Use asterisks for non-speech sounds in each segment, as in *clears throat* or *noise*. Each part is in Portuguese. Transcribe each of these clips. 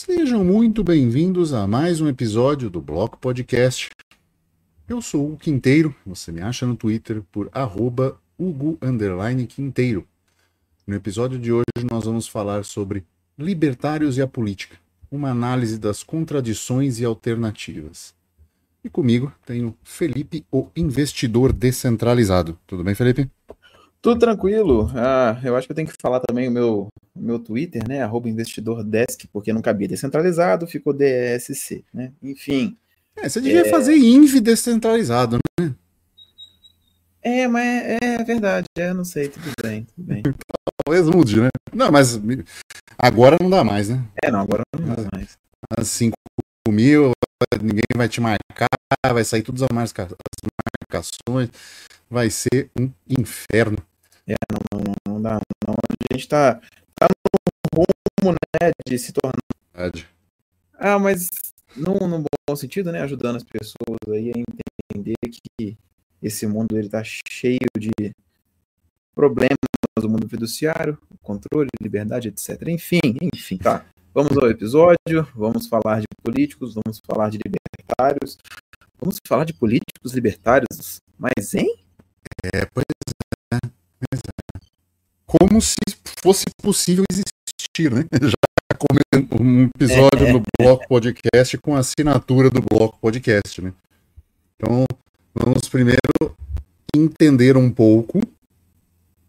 Sejam muito bem-vindos a mais um episódio do Bloco Podcast. Eu sou o Quinteiro, você me acha no Twitter por arroba Hugo Quinteiro. No episódio de hoje nós vamos falar sobre Libertários e a Política, uma análise das contradições e alternativas. E comigo tenho Felipe, o investidor descentralizado. Tudo bem, Felipe? Tudo tranquilo. Ah, eu acho que eu tenho que falar também o meu, meu Twitter, né? Arroba investidordesk, porque não cabia descentralizado, ficou DSC, né? Enfim. É, você devia é... fazer INV descentralizado, né? É, mas é, é verdade, é, eu não sei, tudo bem, tudo bem. Talvez mude, né? Não, mas agora não dá mais, né? É, não, agora não dá mais. As 5 mil, ninguém vai te marcar, vai sair todas as marcações, vai ser um inferno. É, não, não, não dá. Não. A gente está tá, tá no rumo né, de se tornar. Verdade. Ah, mas num, num bom sentido, né? Ajudando as pessoas aí a entender que esse mundo ele tá cheio de problemas do mundo fiduciário, controle, liberdade, etc. Enfim, enfim, tá. Vamos ao episódio, vamos falar de políticos, vamos falar de libertários, vamos falar de políticos libertários, mas hein? É, pois como se fosse possível existir, né? *laughs* Já tá comendo um episódio no é. Bloco Podcast com a assinatura do Bloco Podcast, né? Então, vamos primeiro entender um pouco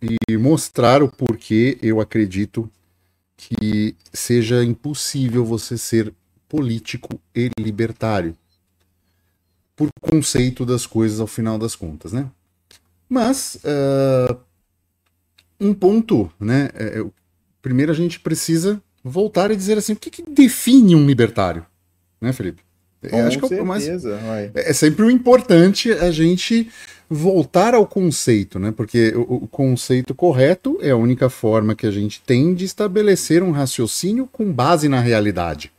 e mostrar o porquê eu acredito que seja impossível você ser político e libertário por conceito das coisas ao final das contas, né? Mas uh, um ponto, né? É, é primeiro a gente precisa voltar e dizer assim, o que, que define um libertário, né, Felipe? É, com acho que é, o mais, é, é sempre o importante a gente voltar ao conceito, né? Porque o, o, conceito correto é a única forma que a gente tem de estabelecer um raciocínio com base na realidade.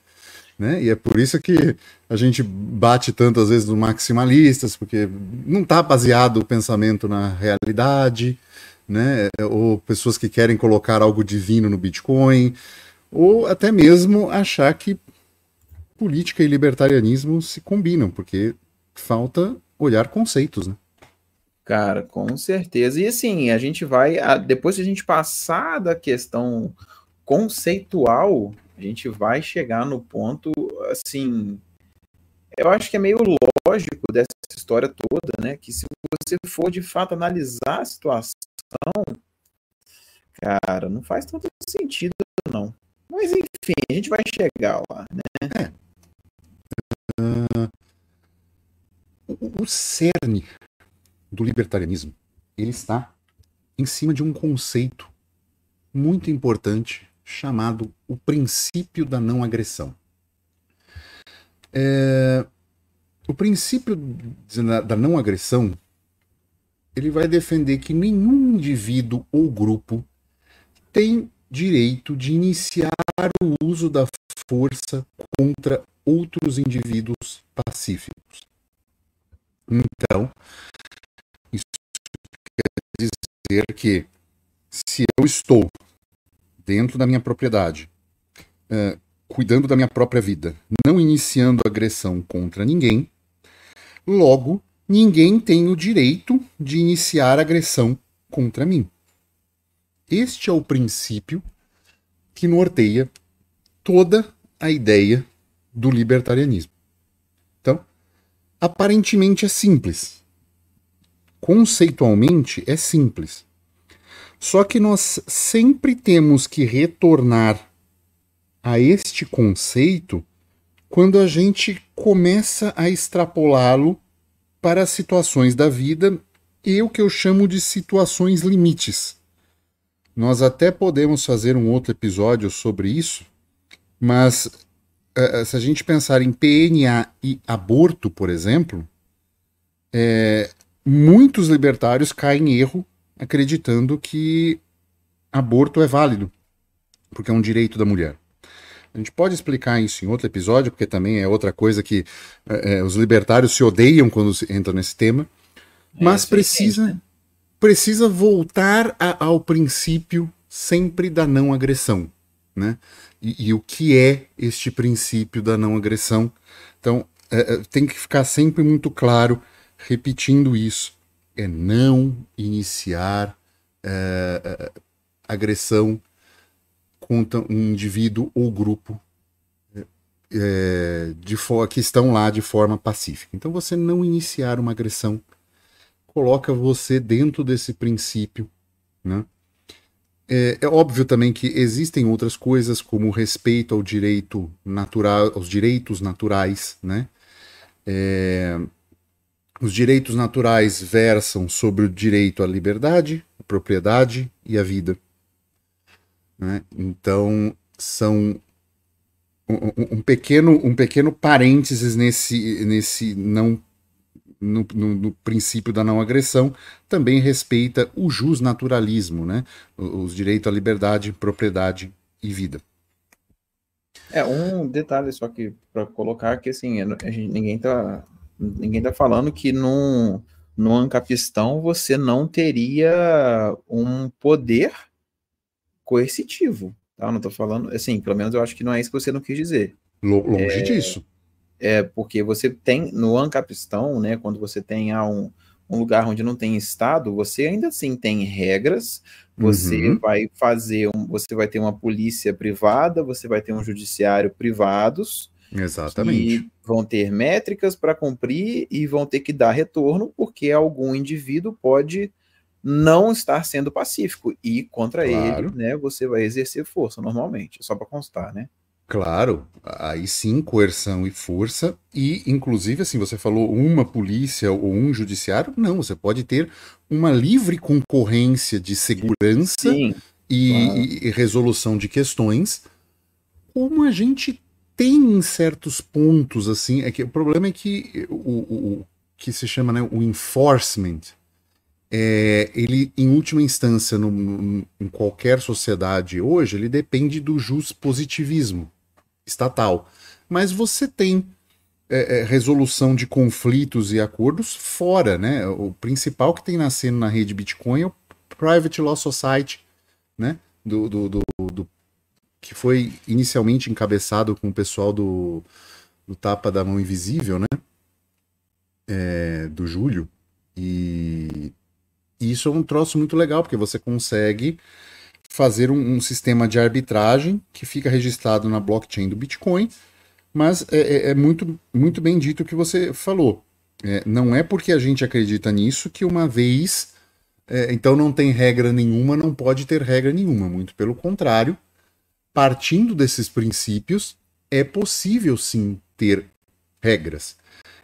Né? E é por isso que a gente bate tantas vezes nos maximalistas, porque não está baseado o pensamento na realidade, né? Ou pessoas que querem colocar algo divino no Bitcoin, ou até mesmo achar que política e libertarianismo se combinam, porque falta olhar conceitos, né? Cara, com certeza. E assim, a gente vai. depois que a gente passar da questão conceitual, a gente vai chegar no ponto, assim, eu acho que é meio lógico dessa história toda, né? Que se você for de fato analisar a situação, cara, não faz tanto sentido, não. Mas enfim, a gente vai chegar lá, né? É. Uh, o, o cerne do libertarianismo, ele está em cima de um conceito muito importante chamado o princípio da não agressão. É, o princípio da não agressão ele vai defender que nenhum indivíduo ou grupo tem direito de iniciar o uso da força contra outros indivíduos pacíficos. Então, isso quer dizer que se eu estou dentro da minha propriedade cuidando da minha própria vida, não iniciando agressão contra ninguém, logo ninguém tem o direito de iniciar agressão contra mim. Este é o princípio que norteia toda a ideia do libertarianismo. Então, aparentemente é simples. Conceitualmente é simples. Só que nós sempre temos que retornar a este conceito quando a gente começa a extrapolá-lo para as situações da vida e o que eu chamo de situações limites. Nós até podemos fazer um outro episódio sobre isso, mas eh, eh, se a gente pensar em PNA e aborto, por exemplo, é, muitos libertários caem em erro acreditando que aborto é válido, porque é um direito da mulher. A gente pode explicar isso em outro episódio, porque também é outra coisa que é, é os libertários se odeiam quando entram nesse tema. É, Mas é, precisa, né? precisa voltar a, ao princípio sempre da não agressão. Né? E, e, o que é este princípio da não agressão? Então, é, é tem que ficar sempre muito claro, repetindo isso: é não iniciar agressão contam um indivíduo ou grupo é, é de que estão lá de forma pacífica. Então, você não iniciar uma agressão coloca você dentro desse princípio. Né? É, é, óbvio também que existem outras coisas, como o respeito ao direito natural, aos direitos naturais, né? É, os direitos naturais versam sobre o direito à liberdade, à propriedade e à vida. Né? Então, são um, um, pequeno, um pequeno parênteses nesse, nesse não no, no, no, princípio da não agressão, também respeita o jus naturalismo, né? os direitos à liberdade, propriedade e vida. É, um detalhe só que para colocar que assim, é, a gente, ninguém tá ninguém tá falando que num, no ancapistão você não teria um poder coercitivo, tá? não tô falando, assim, pelo menos eu acho que não é isso que você não quis dizer. Longe é, disso. É, porque você tem, no ancapistão, né, quando você tem ah, um, um lugar onde não tem Estado, você ainda assim tem regras, você uhum. vai fazer, um, você vai ter uma polícia privada, você vai ter um judiciário privados, Exatamente. vão ter métricas para cumprir e vão ter que dar retorno, porque algum indivíduo pode não estar sendo pacífico e contra claro. ele, né, você vai exercer força normalmente, só para constar, né? Claro, aí sim, coerção e força, e inclusive, assim, você falou uma polícia ou um judiciário, não, você pode ter uma livre concorrência de segurança sim, e, claro. e, resolução de questões, como a gente tem em certos pontos, assim, é que o problema é que o, o, o que se chama né, o enforcement, é, ele, em última instância, no, no, em qualquer sociedade hoje, ele depende do positivismo estatal. Mas você tem é, é, resolução de conflitos e acordos fora, né? O principal que tem nascendo na rede Bitcoin é o Private Law Society, né? Do, do, do, do que foi inicialmente encabeçado com o pessoal do, do Tapa da Mão Invisível, né? É, do Júlio. E isso é um troço muito legal, porque você consegue fazer um, um sistema de arbitragem que fica registrado na blockchain do Bitcoin, mas é, é, é muito, muito bem dito o que você falou. É, não é porque a gente acredita nisso que uma vez, é, então não tem regra nenhuma, não pode ter regra nenhuma. Muito pelo contrário, partindo desses princípios, é possível sim ter regras.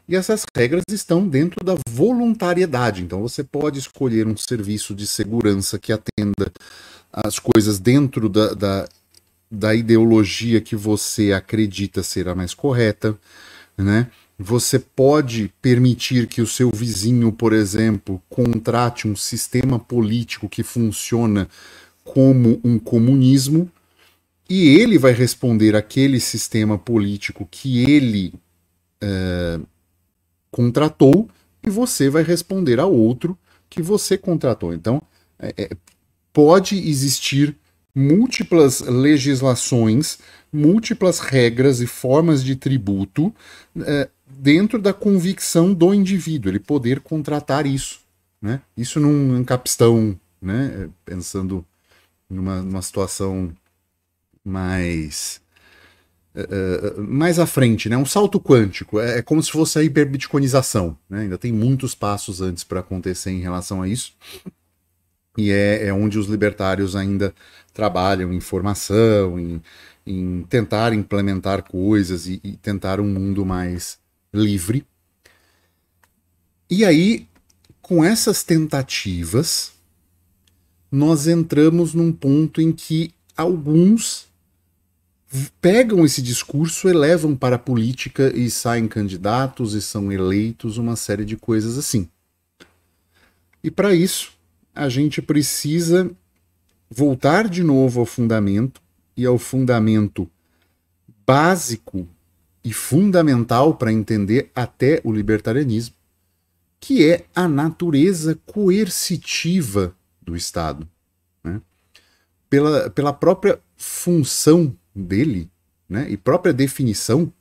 E essas regras estão dentro da voluntariedade. Então você pode escolher um serviço de segurança que atenda as coisas dentro da, da, da ideologia que você acredita ser a mais correta, né? Você pode permitir que o seu vizinho, por exemplo, contrate um sistema político que funciona como um comunismo e ele vai responder aquele sistema político que ele uh, contratou e você vai responder a outro que você contratou. Então, é, é, pode existir múltiplas legislações, múltiplas regras e formas de tributo é, dentro da convicção do indivíduo, ele poder contratar isso. Né? Isso num, num capistão, né? É, pensando numa, numa situação mais Uh, mais à frente, né? um salto quântico. É, é como se fosse a hiperbitcoinização. Né? Ainda tem muitos passos antes para acontecer em relação a isso. E é, é, onde os libertários ainda trabalham em formação, em, em tentar implementar coisas e, e, tentar um mundo mais livre. E aí, com essas tentativas, nós entramos num ponto em que alguns pegam esse discurso, elevam para a política e saem candidatos e são eleitos, uma série de coisas assim. E para isso, a gente precisa voltar de novo ao fundamento e ao fundamento básico e fundamental para entender até o libertarianismo, que é a natureza coercitiva do Estado. Né? Pela, pela própria função dele, né? E própria definição,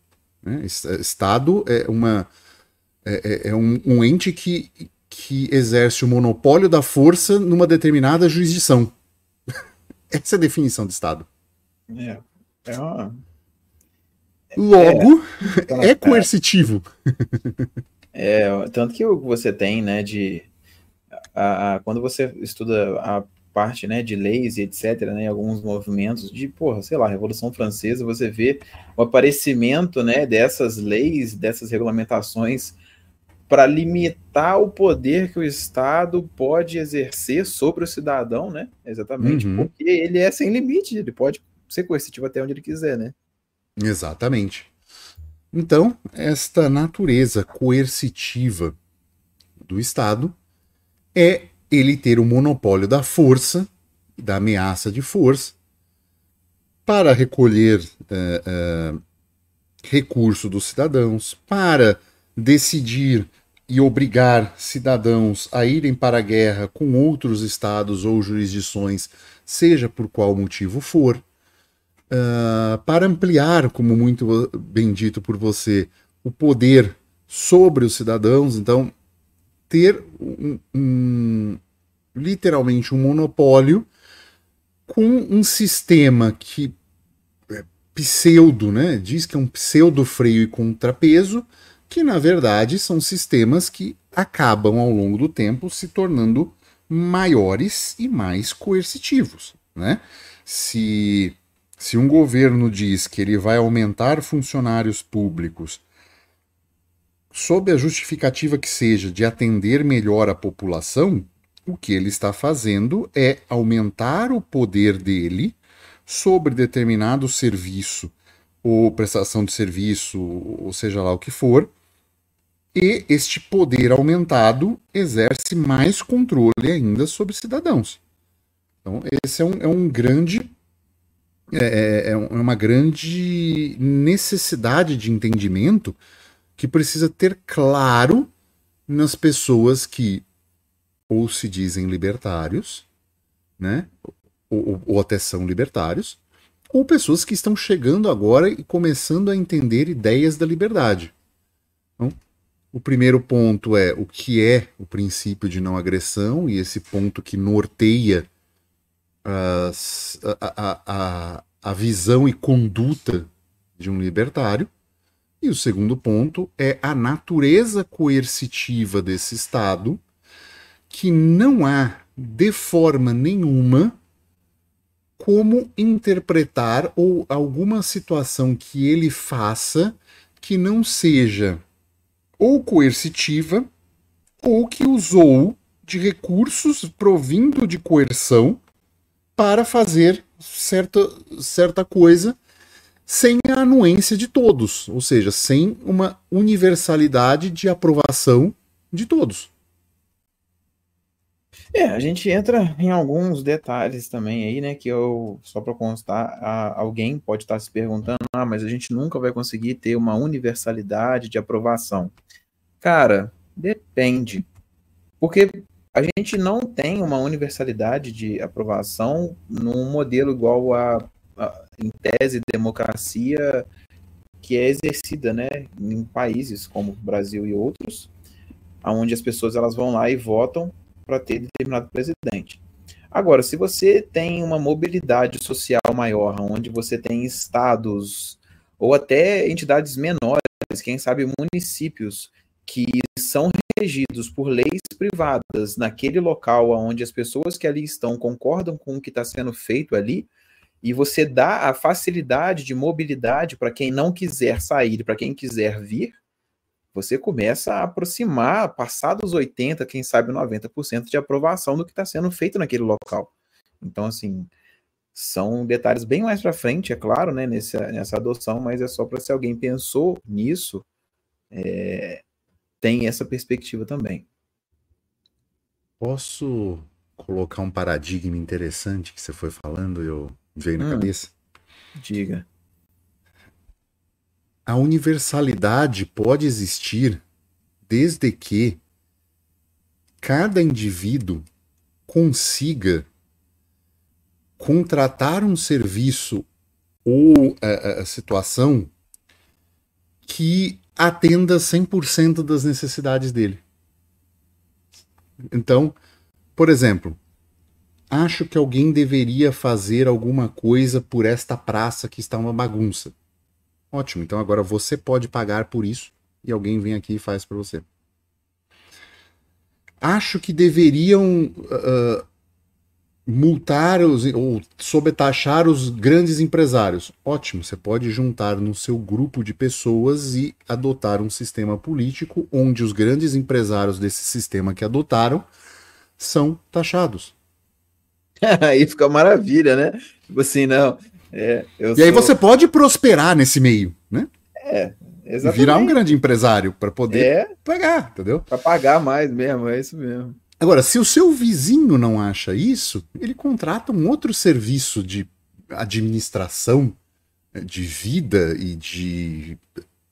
né? Estado é uma é, é, é um, um, ente que que exerce o monopólio da força numa determinada jurisdição. *laughs* Essa é a definição de Estado. É, é uma... Logo, é, é, é. coercitivo. É, tanto que você tem, né, de a, a, quando você estuda a parte né, de leis e etc., né, alguns movimentos de, porra, sei lá, Revolução Francesa, você vê o aparecimento né, dessas leis, dessas regulamentações para limitar o poder que o Estado pode exercer sobre o cidadão, né? Exatamente, uhum. porque ele é sem limite, ele pode ser coercitivo até onde ele quiser, né? Exatamente. Então, esta natureza coercitiva do Estado é ele ter o monopólio da força, da ameaça de força, para recolher uh, uh, recurso dos cidadãos, para decidir e obrigar cidadãos a irem para a guerra com outros estados ou jurisdições, seja por qual motivo for, uh, para ampliar, como muito bem dito por você, o poder sobre os cidadãos. Então, ter um, um, literalmente um monopólio com um sistema que é pseudo, né? Diz que é um pseudo freio e contrapeso, que na verdade são sistemas que acabam ao longo do tempo se tornando maiores e mais coercitivos, né? Se se um governo diz que ele vai aumentar funcionários públicos sob a justificativa que seja de atender melhor a população, o que ele está fazendo é aumentar o poder dele sobre determinado serviço ou prestação de serviço, ou seja lá o que for, e este poder aumentado exerce mais controle ainda sobre cidadãos. Então, esse é um, é um grande. É, é, é uma grande necessidade de entendimento que precisa ter claro nas pessoas que ou se dizem libertários, né? Ou, ou, ou até são libertários, ou pessoas que estão chegando agora e começando a entender ideias da liberdade. Então, o primeiro ponto é o que é o princípio de não agressão e esse ponto que norteia a, a, a, a visão e conduta de um libertário. E o segundo ponto é a natureza coercitiva desse Estado, que não há, de forma nenhuma, como interpretar ou alguma situação que ele faça que não seja ou coercitiva ou que usou de recursos provindo de coerção para fazer certa, certa coisa sem a anuência de todos, ou seja, sem uma universalidade de aprovação de todos. É, a gente entra em alguns detalhes também aí, né? Que eu, só para constar, a, alguém pode estar tá se perguntando: ah, mas a gente nunca vai conseguir ter uma universalidade de aprovação. Cara, depende. Porque a gente não tem uma universalidade de aprovação num modelo igual a em tese, democracia que é exercida né, em países como o Brasil e outros, onde as pessoas elas vão lá e votam para ter determinado presidente. Agora, se você tem uma mobilidade social maior, onde você tem estados ou até entidades menores, quem sabe municípios, que são regidos por leis privadas naquele local onde as pessoas que ali estão concordam com o que está sendo feito ali, e você dá a facilidade de mobilidade para quem não quiser sair, para quem quiser vir, você começa a aproximar, passar dos 80%, quem sabe 90% de aprovação do que está sendo feito naquele local. Então, assim, são detalhes bem mais para frente, é claro, né, nessa, nessa adoção, mas é só para se alguém pensou nisso, é, tem essa perspectiva também. Posso colocar um paradigma interessante que você foi falando, eu veio na hum, cabeça. Diga. A universalidade pode existir desde que cada indivíduo consiga contratar um serviço ou a, eh, a eh, situação que atenda 100% das necessidades dele. Então, por exemplo, acho que alguém deveria fazer alguma coisa por esta praça que está uma bagunça. Ótimo, então agora você pode pagar por isso e alguém vem aqui e faz para você. Acho que deveriam uh, multar os, ou sobretaxar os grandes empresários. Ótimo, você pode juntar no seu grupo de pessoas e adotar um sistema político onde os grandes empresários desse sistema que adotaram são taxados. *laughs* aí fica uma maravilha, né? Tipo assim, não. É, e sou... aí você pode prosperar nesse meio, né? É, exatamente. Virar um grande empresário para poder é, pagar, entendeu? Para pagar mais mesmo, é isso mesmo. Agora, se o seu vizinho não acha isso, ele contrata um outro serviço de administração é, de vida e de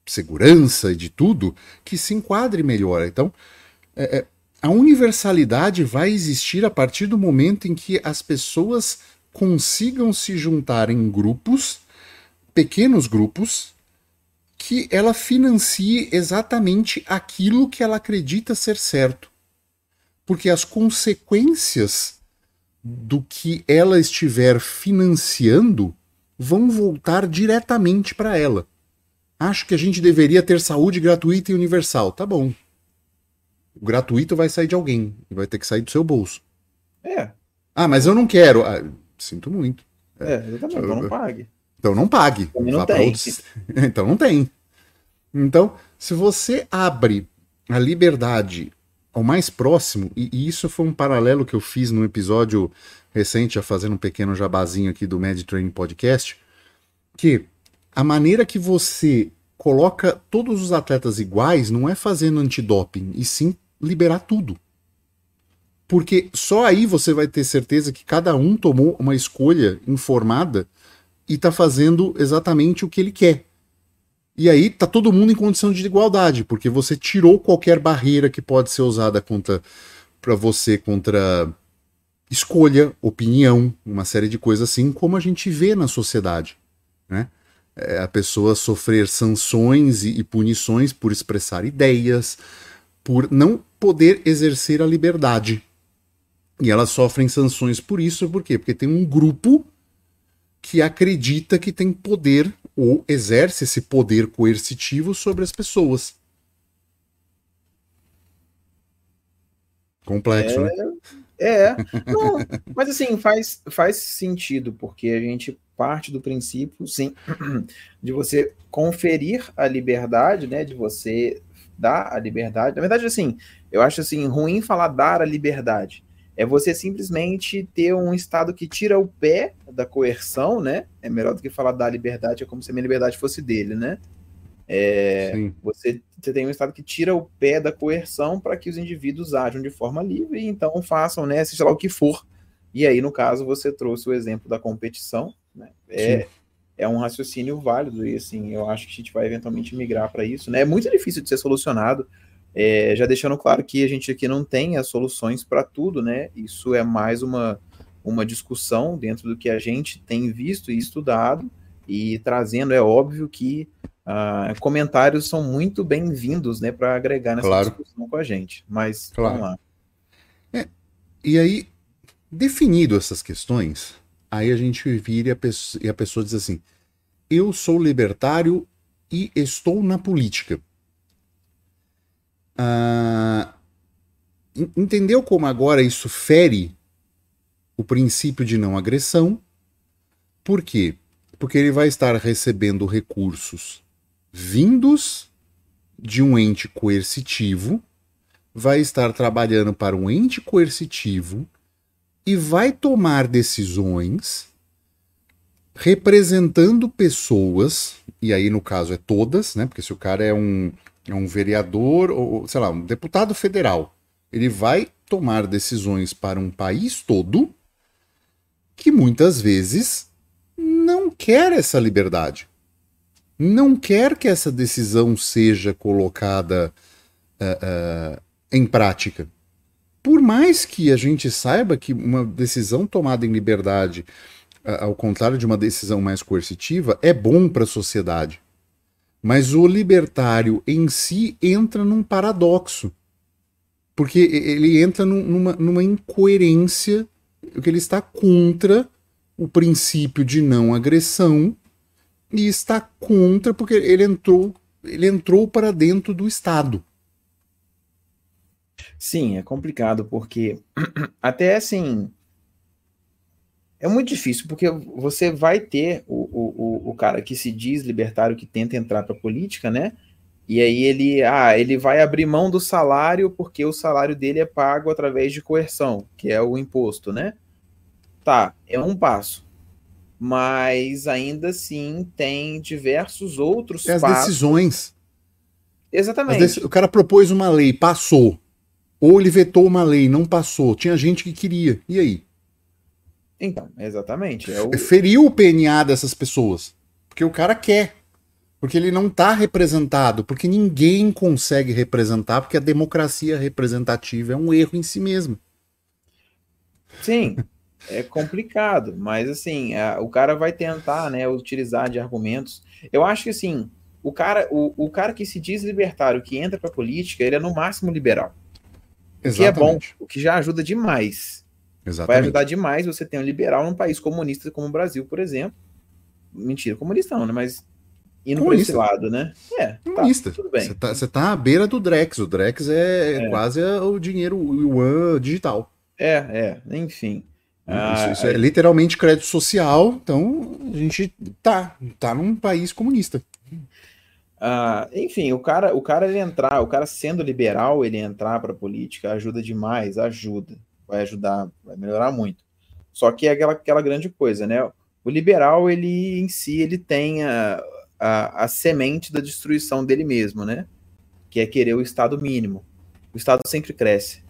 segurança e de tudo que se enquadre melhor. Então, é, é a universalidade vai existir a partir do momento em que as pessoas consigam se juntar em grupos, pequenos grupos, que ela financie exatamente aquilo que ela acredita ser certo. Porque as consequências do que ela estiver financiando vão voltar diretamente para ela. Acho que a gente deveria ter saúde gratuita e universal. Tá bom, o gratuito vai sair de alguém e vai ter que sair do seu bolso. É. Ah, mas eu não quero. Ah, sinto muito. É, é. exatamente. Então não pague. Então não pague. Não tem. Outros... *laughs* então não tem. Então, se você abre a liberdade ao mais próximo, e, e, isso foi um paralelo que eu fiz num episódio recente, a fazendo um pequeno jabazinho aqui do Mad Training Podcast, que a maneira que você coloca todos os atletas iguais não é fazendo antidoping, e sim liberar tudo. Porque só aí você vai ter certeza que cada um tomou uma escolha informada e está fazendo exatamente o que ele quer. E aí tá todo mundo em condição de igualdade, porque você tirou qualquer barreira que pode ser usada contra para você contra escolha, opinião, uma série de coisas assim, como a gente vê na sociedade, né? É, a pessoa sofrer sanções e, e, punições por expressar ideias, por não poder exercer a liberdade. E elas sofrem sanções por isso, por quê? Porque tem um grupo que acredita que tem poder ou exerce esse poder coercitivo sobre as pessoas. Complexo, né? é... né? É, não, mas assim, faz, faz sentido, porque a gente parte do princípio, sim, de você conferir a liberdade, né, de você dar a liberdade. Na verdade, assim, eu acho assim, ruim falar dar a liberdade. É você simplesmente ter um Estado que tira o pé da coerção, né? É melhor do que falar dar liberdade, é como se a minha liberdade fosse dele, né? É, você, você, tem um Estado que tira o pé da coerção para que os indivíduos ajam de forma livre e então façam, né, seja lá o que for. E aí, no caso, você trouxe o exemplo da competição. Né? É, é um raciocínio válido e, assim, eu acho que a gente vai eventualmente migrar para isso. Né? É muito difícil de ser solucionado. É, já deixando claro que a gente aqui não tem as soluções para tudo, né? Isso é mais uma, uma discussão dentro do que a gente tem visto e estudado e trazendo. É óbvio que ah, comentários são muito bem-vindos, né, para agregar nessa claro. discussão com a gente. Mas claro. vamos lá. É, e aí, definido essas questões, aí a gente vira e a, pessoa, e a pessoa diz assim: eu sou libertário e estou na política. Ah, entendeu como agora isso fere o princípio de não agressão? Por quê? Porque ele vai estar recebendo recursos vindos de um ente coercitivo, vai estar trabalhando para um ente coercitivo e vai tomar decisões representando pessoas, e aí no caso é todas, né? Porque se o cara é um um vereador, ou sei lá, um deputado federal, ele vai tomar decisões para um país todo que muitas vezes não quer essa liberdade. Não quer que essa decisão seja colocada uh, uh, em prática. Por mais que a gente saiba que uma decisão tomada em liberdade, uh, ao contrário de uma decisão mais coercitiva, é bom para a sociedade. Mas o libertário em si entra num paradoxo, porque ele entra numa, numa incoerência, que ele está contra o princípio de não agressão e está contra porque ele entrou ele entrou para dentro do Estado. Sim, é complicado porque *clears throat* até assim é muito difícil, porque você vai ter o, o, o cara que se diz libertário, que tenta entrar para a política, né? E aí ele, ah, ele vai abrir mão do salário porque o salário dele é pago através de coerção, que é o imposto, né? Tá, é um passo. Mas ainda assim tem diversos outros é passos. As decisões. Exatamente. As dec... O cara propôs uma lei, passou. Ou ele vetou uma lei, não passou. Tinha gente que queria. E aí? Então, exatamente. É o... É Feriu o PNA dessas pessoas. Porque o cara quer. Porque ele não está representado. Porque ninguém consegue representar. Porque a democracia representativa é um erro em si mesmo. Sim, é complicado. Mas, assim, a, o cara vai tentar né, utilizar de argumentos. Eu acho que, assim, o cara, o, o cara que se diz libertário, que entra para política, ele é no máximo liberal. Exatamente. O que é bom, o que já ajuda demais. Exatamente. Vai ajudar demais você ter um liberal num país comunista como o Brasil, por exemplo. Mentira, comunista não, né? Mas indo comunista. esse lado, né? É, tá, comunista. Tá, tudo bem. Você tá, tá, à beira do Drex. O Drex é, é. quase o dinheiro yuan digital. É, é, enfim. Isso, ah, isso ah, é aí... literalmente crédito social, então a gente tá, tá num país comunista. Ah, enfim, o cara, o cara ele entrar, o cara sendo liberal, ele entrar para política ajuda demais, ajuda vai ajudar, vai melhorar muito. Só que é aquela, aquela grande coisa, né? O liberal, ele em si, ele tem a, a, a semente da destruição dele mesmo, né? Que é querer o Estado mínimo. O Estado sempre cresce.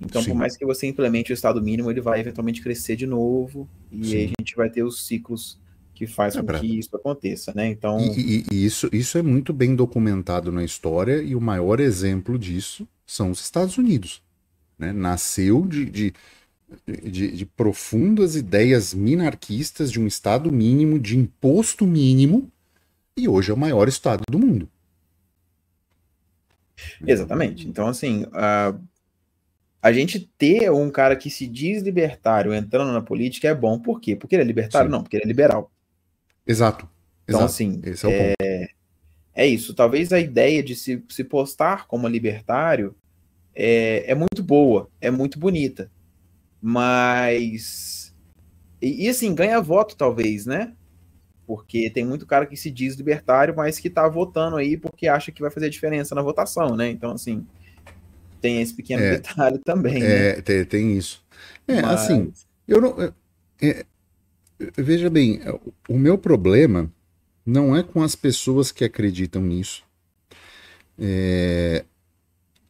Então, Sim. por mais que você implemente o Estado mínimo, ele vai eventualmente crescer de novo, e aí a gente vai ter os ciclos que faz é com pra... que isso aconteça, né? Então... E, e, e, isso, isso é muito bem documentado na história, e o maior exemplo disso são os Estados Unidos. Né? Nasceu de, de, de, de profundas ideias minarquistas de um Estado mínimo, de imposto mínimo, e hoje é o maior Estado do mundo. Né? Exatamente. Então, assim, uh, a gente ter um cara que se diz libertário entrando na política é bom. Por quê? Porque ele é libertário? Sim. Não, porque ele é liberal. Exato. Então, Exato. assim, Esse é, é... é, isso. Talvez a ideia de se, se postar como libertário é, é muito boa, é muito bonita. Mas. E, e assim, ganha voto, talvez, né? Porque tem muito cara que se diz libertário, mas que tá votando aí porque acha que vai fazer diferença na votação, né? Então, assim, tem esse pequeno é, detalhe também. É, né? tem, tem, isso. É, mas... assim, eu não. É, é veja bem, o meu problema não é com as pessoas que acreditam nisso. É,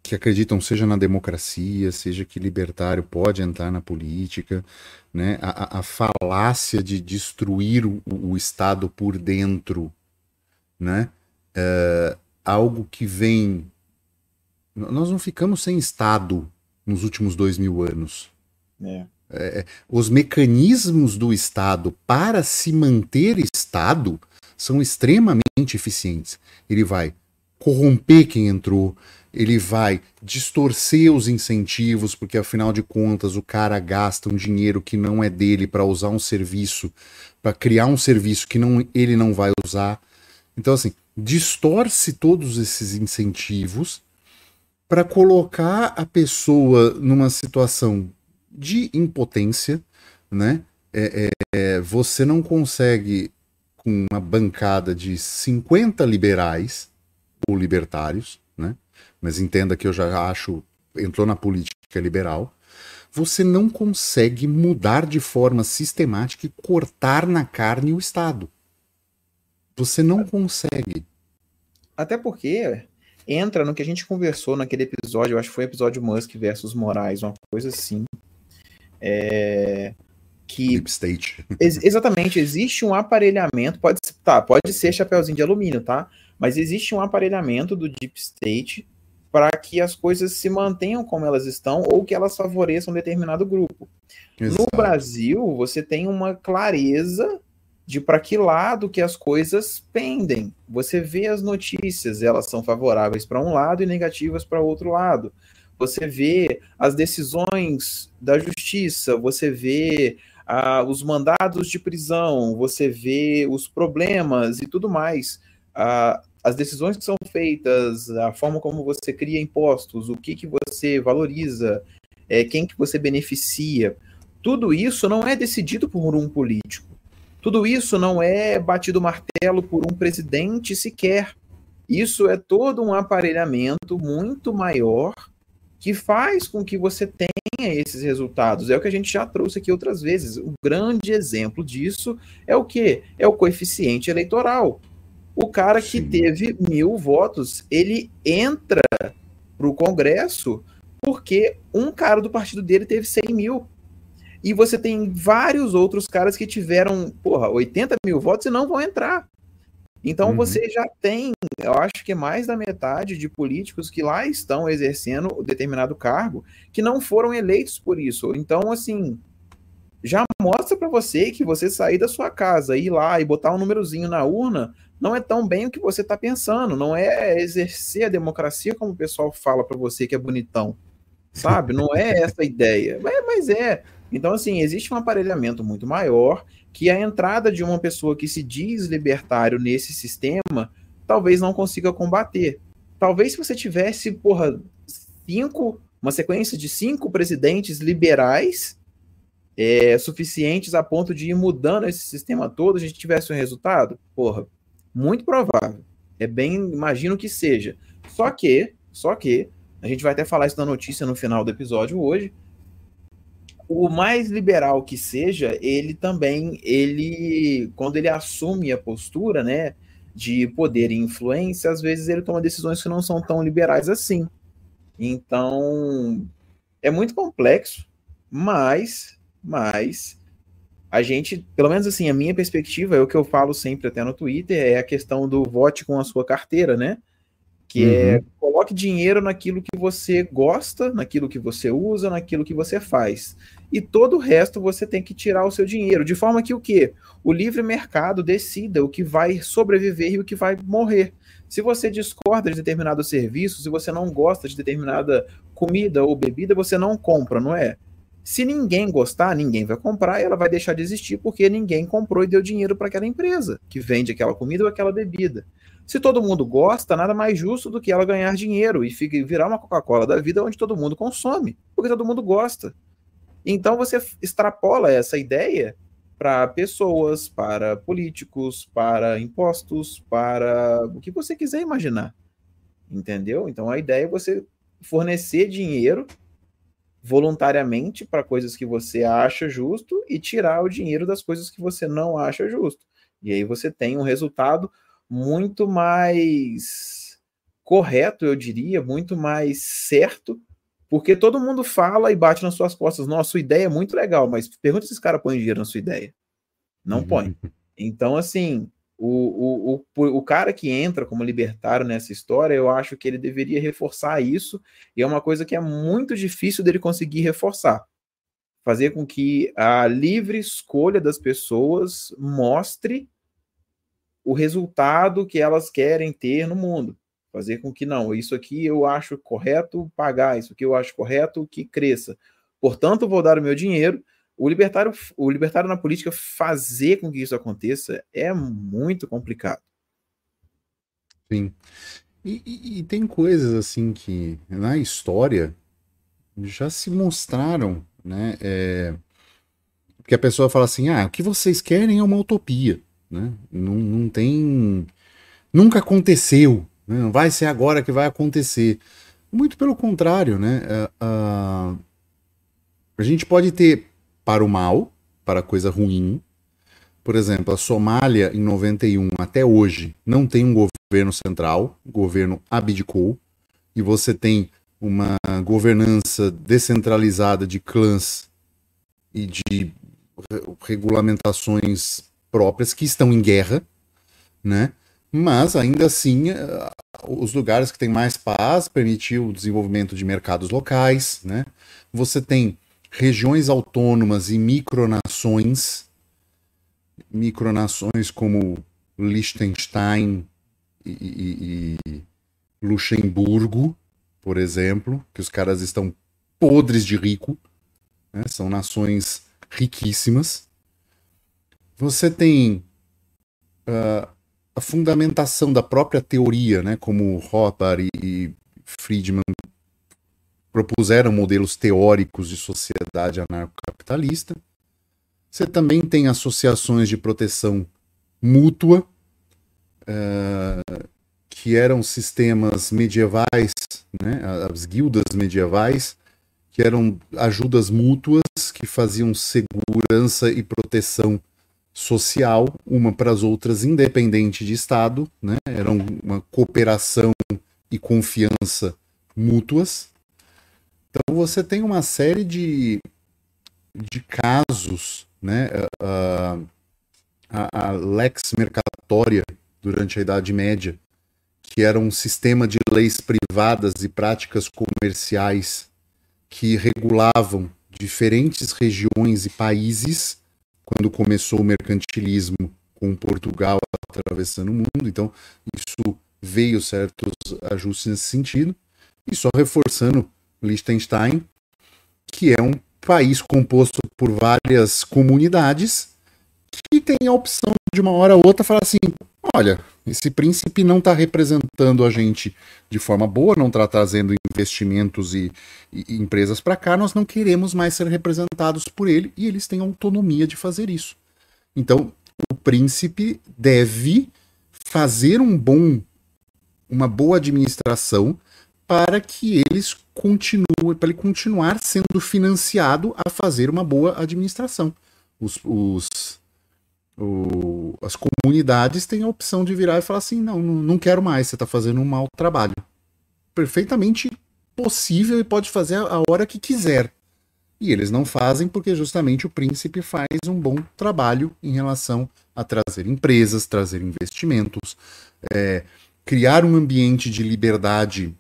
que acreditam seja na democracia, seja que libertário pode entrar na política, né? a, a falácia de destruir o, o, Estado por dentro, né? É, algo que vem. Nós não ficamos sem Estado nos últimos dois mil anos. É. é. É, os mecanismos do Estado para se manter Estado são extremamente eficientes. Ele vai corromper quem entrou, ele vai distorcer os incentivos, porque afinal de contas o cara gasta um dinheiro que não é dele para usar um serviço, para criar um serviço que não, ele não vai usar. Então, assim, distorce todos esses incentivos para colocar a pessoa numa situação de impotência, né? É, é, é, você não consegue, com uma bancada de 50 liberais ou libertários, mas entenda que eu já acho, entrou na política liberal, você não consegue mudar de forma sistemática e cortar na carne o Estado. Você não consegue. Até porque entra no que a gente conversou naquele episódio, eu acho que foi o episódio Musk versus Moraes, uma coisa assim. É, que Deep State. Ex exatamente, existe um aparelhamento, pode, tá, pode ser chapeuzinho de alumínio, tá? Mas existe um aparelhamento do Deep State para que as coisas se mantenham como elas estão ou que elas favoreçam um determinado grupo. Exato. No Brasil, você tem uma clareza de para que lado que as coisas pendem. Você vê as notícias, elas são favoráveis para um lado e negativas para outro lado. Você vê as decisões da justiça, você vê ah, os mandados de prisão, você vê os problemas e tudo mais. Ah, as decisões que são feitas, a forma como você cria impostos, o que, que você valoriza, é, quem que você beneficia, tudo isso não é decidido por um político. Tudo isso não é batido martelo por um presidente sequer. Isso é todo um aparelhamento muito maior que faz com que você tenha esses resultados. É o que a gente já trouxe aqui outras vezes. Um grande exemplo disso é o que? É o coeficiente eleitoral. O cara Sim. que teve mil votos, ele entra para o Congresso porque um cara do partido dele teve 100 mil. E você tem vários outros caras que tiveram, porra, 80 mil votos e não vão entrar. Então uhum. você já tem, eu acho que é mais da metade de políticos que lá estão exercendo determinado cargo que não foram eleitos por isso. Então, assim, já mostra para você que você sair da sua casa, ir lá e botar um númerozinho na urna, não é tão bem o que você está pensando, não é exercer a democracia como o pessoal fala para você que é bonitão, sabe? Não é essa a ideia, mas, é, mas é. Então, assim, existe um aparelhamento muito maior que a entrada de uma pessoa que se diz libertário nesse sistema talvez não consiga combater. Talvez se você tivesse, porra, cinco, uma sequência de cinco presidentes liberais é, suficientes a ponto de ir mudando esse sistema todo, a gente tivesse um resultado? Porra, muito provável. É bem, imagino que seja. Só que, só que, a gente vai até falar isso na notícia no final do episódio hoje. O mais liberal que seja, ele também, ele, quando ele assume a postura, né, de poder e influência, às vezes ele toma decisões que não são tão liberais assim. Então, é muito complexo, mas, mas a gente, pelo menos assim, a minha perspectiva é o que eu falo sempre até no Twitter, é a questão do vote com a sua carteira, né? Que é uhum. é coloque dinheiro naquilo que você gosta, naquilo que você usa, naquilo que você faz. E todo o resto você tem que tirar o seu dinheiro, de forma que o quê? O livre mercado decida o que vai sobreviver e o que vai morrer. Se você discorda de determinado serviço, se você não gosta de determinada comida ou bebida, você não compra, não é? Se ninguém gostar, ninguém vai comprar, e ela vai deixar de existir porque ninguém comprou e deu dinheiro para aquela empresa que vende aquela comida ou aquela bebida. Se todo mundo gosta, nada mais justo do que ela ganhar dinheiro e virar uma Coca-Cola da vida onde todo mundo consome, porque todo mundo gosta. Então você extrapola essa ideia para pessoas, para políticos, para impostos, para o que você quiser imaginar. Entendeu? Então a ideia é você fornecer dinheiro voluntariamente para coisas que você acha justo e tirar o dinheiro das coisas que você não acha justo. E aí você tem um resultado muito mais correto, eu diria, muito mais certo, porque todo mundo fala e bate nas suas costas. Nossa, sua ideia é muito legal, mas pergunta se esse cara põe dinheiro na sua ideia. Não põe. Uhum. Então, assim, o, o, o, o, cara que entra como libertário nessa história, eu acho que ele deveria reforçar isso, e é uma coisa que é muito difícil dele conseguir reforçar. Fazer com que a livre escolha das pessoas mostre o resultado que elas querem ter no mundo. Fazer com que, não, isso aqui eu acho correto pagar, isso aqui eu acho correto que cresça. Portanto, vou dar o meu dinheiro o libertário, o libertário na política fazer com que isso aconteça é muito complicado. Sim. E, e, e tem coisas assim que na história já se mostraram, né? É... Porque a pessoa fala assim: ah, o que vocês querem é uma utopia, né? Não, não tem. Nunca aconteceu, né? não vai ser agora que vai acontecer. Muito pelo contrário, né? Uh, uh... A gente pode ter para o mal, para a coisa ruim. Por exemplo, a Somália, em 91 até hoje, não tem um governo central, o governo abdicou, e você tem uma governança descentralizada de clãs e de regulamentações próprias que estão em guerra, né? Mas ainda assim, eh, os lugares que têm mais paz permitiu o desenvolvimento de mercados locais, né? Você tem regiões autônomas e micronações, micronações como Liechtenstein e, e, e Luxemburgo, por exemplo, que os caras estão podres de rico, né? são nações riquíssimas. Você tem uh, a fundamentação da própria teoria, né? como Hopper e, e Friedman propuseram modelos teóricos de sociedade anarcocapitalista. Você também tem associações de proteção mútua, uh, que eram sistemas medievais, né, as guildas medievais, que eram ajudas mútuas que faziam segurança e proteção social uma para as outras, independente de Estado, né, eram uma cooperação e confiança mútuas. Então você tem uma série de, de casos, né? Ah, ah, a, a lex mercatória durante a Idade Média, que era um sistema de leis privadas e práticas comerciais que regulavam diferentes regiões e países quando começou o mercantilismo com Portugal atravessando o mundo. Então, isso veio certos ajustes nesse sentido. E só reforçando Liechtenstein, que é um país composto por várias comunidades que tem a opção de uma hora ou outra falar assim: olha, esse príncipe não está representando a gente de forma boa, não está trazendo investimentos e, e empresas para cá, nós não queremos mais ser representados por ele e eles têm autonomia de fazer isso. Então, o príncipe deve fazer um bom, uma boa administração para que eles continuem, para ele continuar sendo financiado a fazer uma boa administração. Os, os o, as comunidades têm a opção de virar e falar assim, não, não quero mais, você está fazendo um mau trabalho. Perfeitamente possível e pode fazer a hora que quiser. E eles não fazem porque justamente o príncipe faz um bom trabalho em relação a trazer empresas, trazer investimentos, é, criar um ambiente de liberdade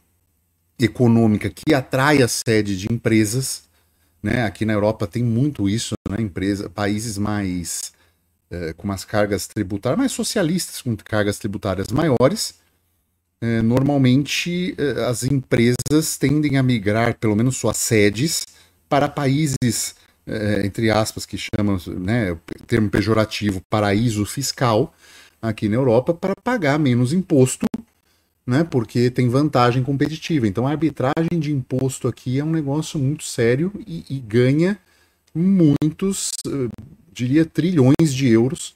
econômica que atrai a sede de empresas. Né? Aqui na Europa tem muito isso, né? Empresa, países mais é, com umas cargas tributárias, mais socialistas, com cargas tributárias maiores. É, normalmente eh, as empresas tendem a migrar, pelo menos suas sedes, para países, entre aspas, que chamam, né, termo pejorativo, paraíso fiscal, aqui na Europa, para pagar menos imposto né? Porque tem vantagem competitiva. Então a arbitragem de imposto aqui é um negócio muito sério e, e ganha muitos, eh, diria trilhões de euros,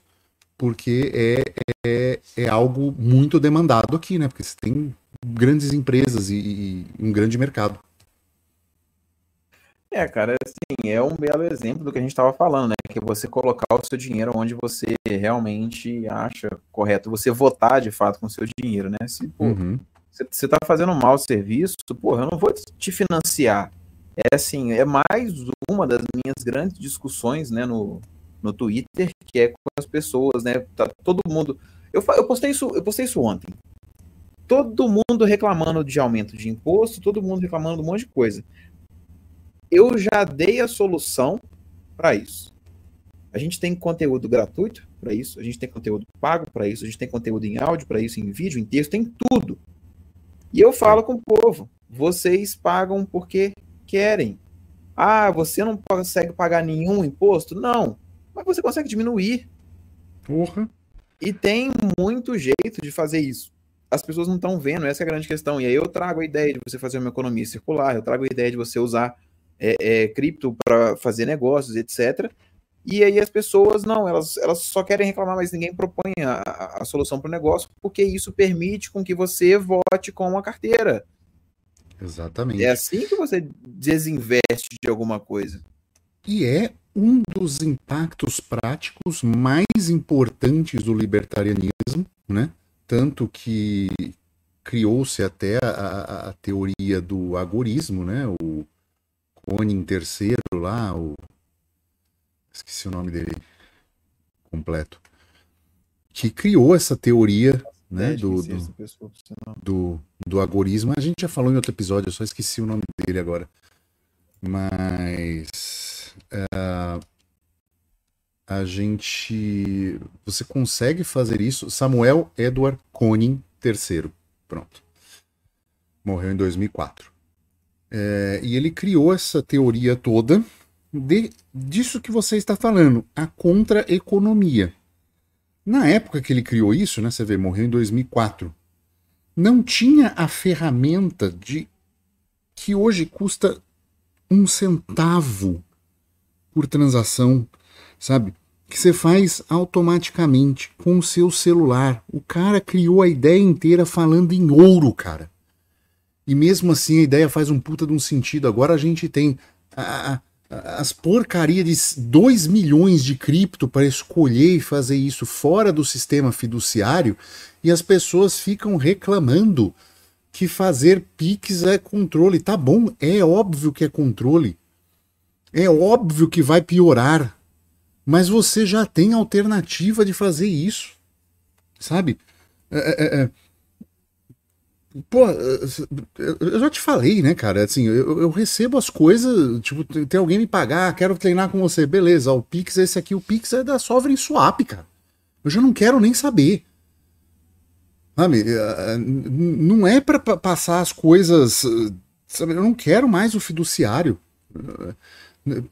porque é, é, é, algo muito demandado aqui, né? Porque você tem grandes empresas e, e um grande mercado. É, cara, assim, é um belo exemplo do que a gente estava falando, né? Que é você colocar o seu dinheiro onde você realmente acha correto, você votar de fato com o seu dinheiro, né? Se uhum. você uhum. tá fazendo um mau serviço, porra, eu não vou te financiar. É assim, é mais uma das minhas grandes discussões, né, no, no Twitter, que é com as pessoas, né? Tá todo mundo. Eu, eu, postei isso, eu postei isso ontem. Todo mundo reclamando de aumento de imposto, todo mundo reclamando de um monte de coisa eu já dei a solução para isso. A gente tem conteúdo gratuito para isso, a gente tem conteúdo pago para isso, a gente tem conteúdo em áudio para isso, em vídeo, em texto, tem tudo. E eu falo com o povo: vocês pagam porque querem. Ah, você não consegue pagar nenhum imposto? Não. Mas você consegue diminuir. Porra. E tem muito jeito de fazer isso. As pessoas não estão vendo, essa é a grande questão. E aí eu trago a ideia de você fazer uma economia circular, eu trago a ideia de você usar é, é, cripto para fazer negócios, etc. E aí as pessoas não, elas, elas só querem reclamar, mas ninguém propõe a, a solução para o negócio, porque isso permite com que você vote com uma carteira. Exatamente. É assim que você desinveste de alguma coisa. E é um dos impactos práticos mais importantes do libertarianismo, né? Tanto que criou-se até a, a, a, teoria do agorismo, né? O, Conin terceiro lá, o... esqueci o nome dele completo, que criou essa teoria é, né, do, é do, do, do, agorismo. A gente já falou em outro episódio, eu só esqueci o nome dele agora. Mas uh, a gente. Você consegue fazer isso? Samuel Edward Conin III. Pronto. Morreu em 2004. É, e ele criou essa teoria toda de, disso que você está falando, a contra-economia. Na época que ele criou isso, né, você vê, morreu em 2004, não tinha a ferramenta de que hoje custa um centavo por transação, sabe? Que você faz automaticamente com o seu celular. O cara criou a ideia inteira falando em ouro, cara. E mesmo assim a ideia faz um puta de um sentido. Agora a gente tem a, a, as porcarias de 2 milhões de cripto para escolher e fazer isso fora do sistema fiduciário e as pessoas ficam reclamando que fazer PIX é controle. Tá bom, é óbvio que é controle. É óbvio que vai piorar. Mas você já tem alternativa de fazer isso. Sabe? É, é, é Pô, eh, eh, eu já te falei, né, cara? Assim, eu, eu, recebo as coisas, tipo, tem alguém me pagar, quero treinar com você, beleza, o Pix, é esse aqui, o Pix é da Sovereign Swap, cara. Eu já não quero nem saber. Sabe? Eh, não é para passar as coisas. Sabe? Eu não quero mais o fiduciário.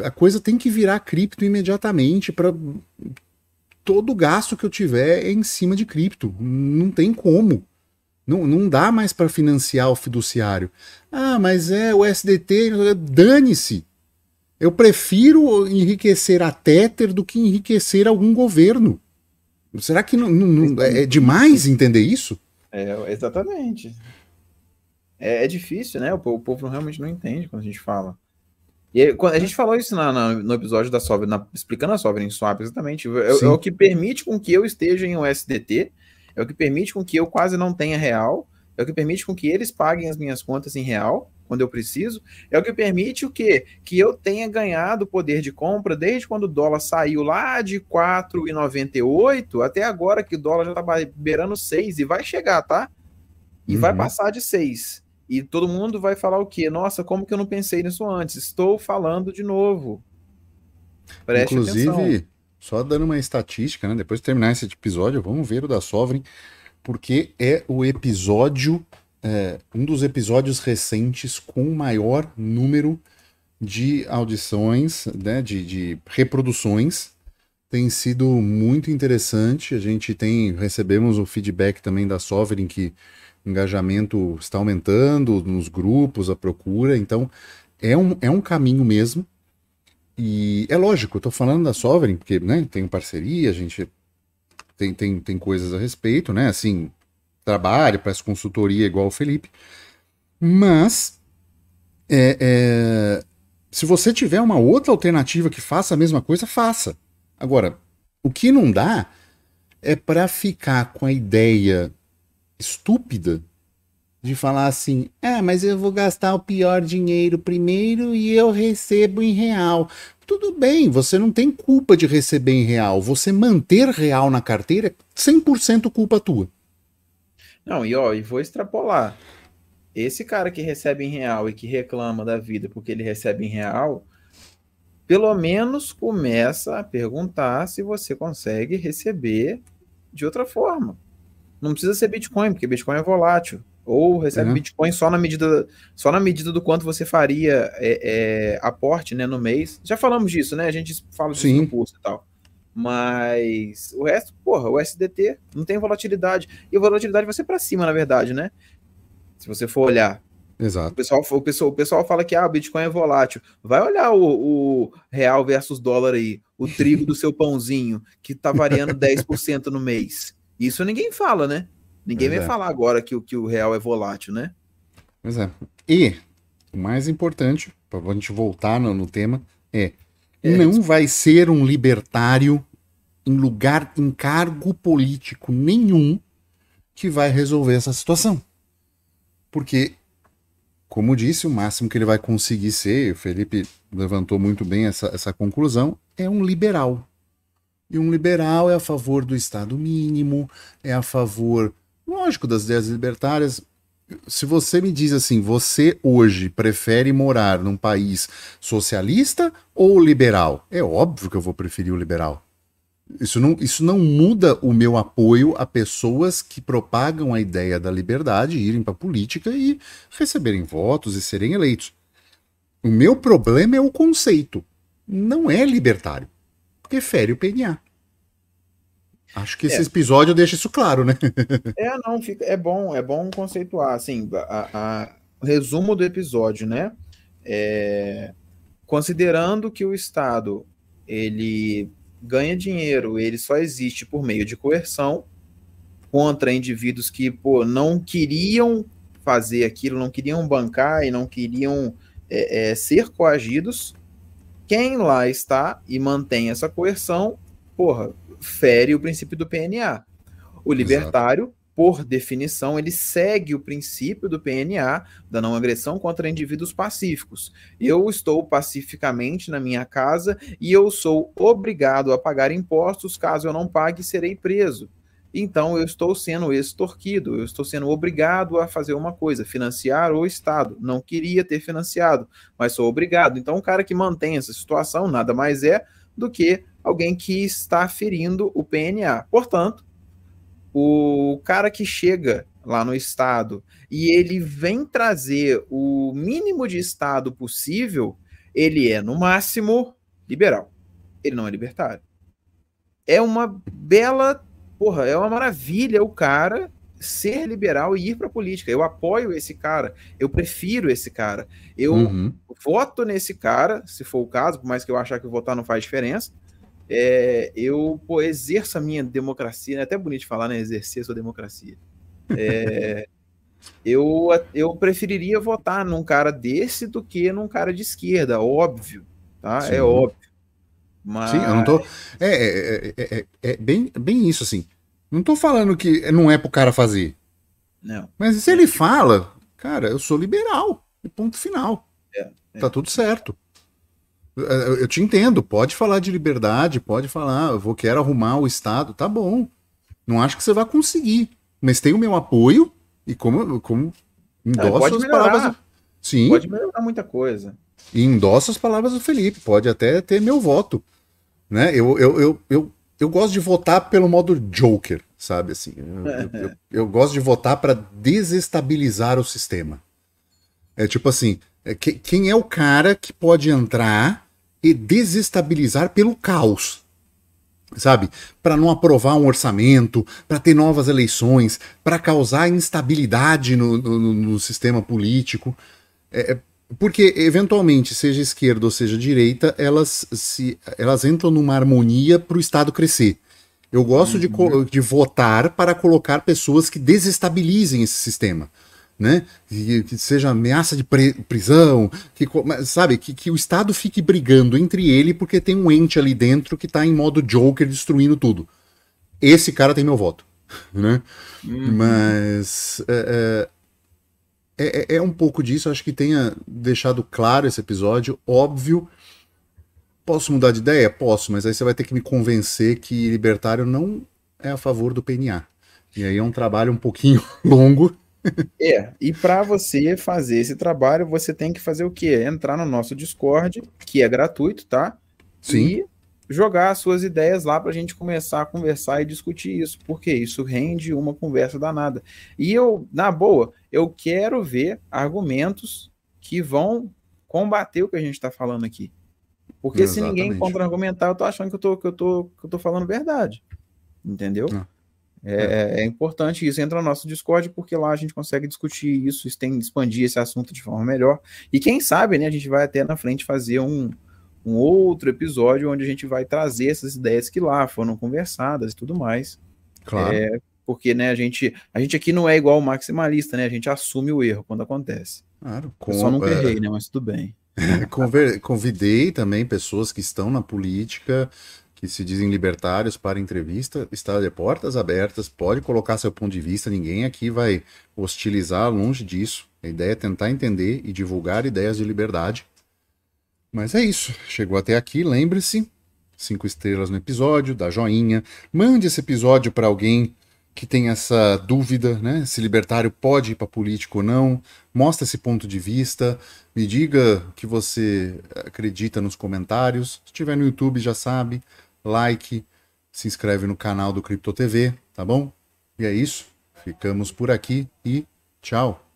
A coisa tem que virar cripto imediatamente para todo gasto que eu tiver é em cima de cripto. Não tem como. Não, não dá mais para financiar o fiduciário. Ah, mas é o SDT, dane-se. Eu prefiro enriquecer a Tether do que enriquecer algum governo. Será que não, não é, é demais entender isso? É, exatamente. É, é, difícil, né? O, o povo realmente não entende quando a gente fala. E aí, a gente falou isso na, na, no episódio da Sovereign, explicando a Sovereign Swap, exatamente. É, é, o que permite com que eu esteja em SdT é o que permite com que eu quase não tenha real, é o que permite com que eles paguem as minhas contas em real, quando eu preciso, é o que permite o quê? Que eu tenha ganhado poder de compra desde quando o dólar saiu lá de 4,98 até agora que o dólar já está beirando 6 e vai chegar, tá? E uhum. vai passar de 6. E todo mundo vai falar o quê? Nossa, como que eu não pensei nisso antes? Estou falando de novo. Preste Inclusive, atenção. Só dando uma estatística, né? Depois de terminar esse episódio, vamos ver o da Sovereign, porque é o episódio, é, um dos episódios recentes com maior número de audições, né? de, de reproduções. Tem sido muito interessante. A gente tem, recebemos o feedback também da Sovereign que engajamento está aumentando nos grupos, a procura. Então, é um, é um caminho mesmo, e é lógico, eu tô falando da Sovereign, porque né, tem parceria, a gente tem, tem, tem coisas a respeito, né? Assim, trabalho, parece consultoria igual o Felipe. Mas, é, é, se você tiver uma outra alternativa que faça a mesma coisa, faça. Agora, o que não dá é para ficar com a ideia estúpida de falar assim: é, mas eu vou gastar o pior dinheiro primeiro e eu recebo em real. Tudo bem, você não tem culpa de receber em real. Você manter real na carteira é 100% culpa tua. Não, e ó, e vou extrapolar. Esse cara que recebe em real e que reclama da vida porque ele recebe em real, pelo menos começa a perguntar se você consegue receber de outra forma. Não precisa ser Bitcoin, porque Bitcoin é volátil. Ou recebe uhum. Bitcoin só na medida só na medida do quanto você faria é, é, aporte né, no mês. Já falamos disso, né? A gente fala disso Sim. no curso e tal. Mas o resto, porra, o SDT não tem volatilidade. E a volatilidade vai ser para cima, na verdade, né? Se você for olhar. Exato. O pessoal, o pessoal, o pessoal fala que ah, o Bitcoin é volátil. Vai olhar o, o real versus dólar aí, o trigo do seu pãozinho, que tá variando 10% *laughs* no mês. Isso ninguém fala, né? Ninguém pois vem é. falar agora que, que o real é volátil, né? Pois é. E o mais importante, para a gente voltar no, no tema, é, é não isso. vai ser um libertário em lugar, em cargo político nenhum que vai resolver essa situação. Porque, como disse, o máximo que ele vai conseguir ser, o Felipe levantou muito bem essa, essa conclusão, é um liberal. E um liberal é a favor do Estado mínimo, é a favor lógico, das ideias libertárias. Se você me diz assim, você hoje prefere morar num país socialista ou liberal? É óbvio que eu vou preferir o liberal. Isso não, isso não muda o meu apoio a pessoas que propagam a ideia da liberdade, irem para a política e receberem votos e serem eleitos. O meu problema é o conceito. Não é libertário, porque fere o PNA. Acho que esse é. episódio deixa isso claro, né? *laughs* é, não, fica, é bom, é bom conceituar, assim, a, a resumo do episódio, né? É, considerando que o Estado ele ganha dinheiro, ele só existe por meio de coerção contra indivíduos que pô, não queriam fazer aquilo, não queriam bancar e não queriam é, é, ser coagidos. Quem lá está e mantém essa coerção, porra, fere o princípio do PNA. O libertário, Exato. por definição, ele segue o princípio do PNA da não agressão contra indivíduos pacíficos. Eu estou pacificamente na minha casa e eu sou obrigado a pagar impostos, caso eu não pague, serei preso. Então eu estou sendo extorquido, eu estou sendo obrigado a fazer uma coisa, financiar o Estado. Não queria ter financiado, mas sou obrigado. Então o cara que mantém essa situação nada mais é do que alguém que está ferindo o PNA. Portanto, o cara que chega lá no estado e ele vem trazer o mínimo de estado possível, ele é no máximo liberal. Ele não é libertário. É uma bela, porra, é uma maravilha o cara ser liberal e ir para política. Eu apoio esse cara, eu prefiro esse cara. Eu uhum. voto nesse cara, se for o caso, por mais que eu achar que votar não faz diferença, é, eu pô, exerço a minha democracia, né? é até bonito falar, né? Exercer a sua democracia. É, *laughs* eu, eu preferiria votar num cara desse do que num cara de esquerda, óbvio, tá? É Sim. É óbvio. Mas... Sim, eu não tô. É é, é, é, é, bem, bem isso, assim. Não tô falando que não é pro cara fazer. Não. Mas se ele fala, cara, eu sou liberal. Ponto final. tá tudo certo. Eu te entendo, pode falar de liberdade, pode falar, eu vou quero arrumar o Estado, tá bom. Não acho que você vai conseguir, mas tem o meu apoio e como, como endosso as palavras. Sim. Pode melhorar muita coisa. E endossa as palavras do Felipe, pode até ter meu voto. Né? Eu, eu, eu, eu, eu gosto de votar pelo modo Joker, sabe? Assim, eu, eu, *laughs* eu, eu gosto de votar para desestabilizar o sistema. É tipo assim, é, que, quem é o cara que pode entrar e desestabilizar pelo caos, sabe? Para não aprovar um orçamento, para ter novas eleições, para causar instabilidade no, no, no sistema político. É, é, porque, eventualmente, seja esquerda ou seja direita, elas, se, elas entram numa harmonia para o Estado crescer. Eu gosto uhum. de, de votar para colocar pessoas que desestabilizem esse sistema né? Que, que seja ameaça de prisão, que, sabe? Que, que o Estado fique brigando entre ele porque tem um ente ali dentro que tá em modo Joker destruindo tudo. Esse cara tem meu voto, *laughs* né? Uhum. Mas. É, é... É, é, um pouco disso, acho que tenha deixado claro esse episódio, óbvio. Posso mudar de ideia? Posso, mas aí você vai ter que me convencer que libertário não é a favor do PNA. E aí é um trabalho um pouquinho *laughs* longo, *laughs* é, e para você fazer esse trabalho, você tem que fazer o quê? Entrar no nosso Discord, que é gratuito, tá? Sim. E jogar as suas ideias lá para a gente começar a conversar e discutir isso, porque isso rende uma conversa danada. E eu, na boa, eu quero ver argumentos que vão combater o que a gente está falando aqui. Porque Exatamente. se ninguém contra-argumentar, eu tô achando que eu tô, que, eu tô, que eu tô falando verdade. Entendeu? Ah. É é. é, é, importante isso. Entra no nosso Discord, porque lá a gente consegue discutir isso, expandir esse assunto de forma melhor. E quem sabe, né, a gente vai até na frente fazer um, um outro episódio onde a gente vai trazer essas ideias que lá foram conversadas e tudo mais. Claro. É, porque, né, a gente, a gente aqui não é igual o maximalista, né? A gente assume o erro quando acontece. Claro. Com... Eu só não é. errei, né? Mas tudo bem. *laughs* Conver... Convidei também pessoas que estão na política, que se dizem libertários para entrevista, está de portas abertas, pode colocar seu ponto de vista, ninguém aqui vai hostilizar, longe disso. A ideia é tentar entender e divulgar ideias de liberdade. Mas é isso, chegou até aqui, lembre-se, cinco estrelas no episódio, dá joinha, mande esse episódio para alguém que tem essa dúvida, né? Se libertário pode ir para político ou não, mostra esse ponto de vista, me diga o que você acredita nos comentários. Se estiver no YouTube já sabe, like, se inscreve no canal do Cripto TV, tá bom? E é isso. Ficamos por aqui e tchau.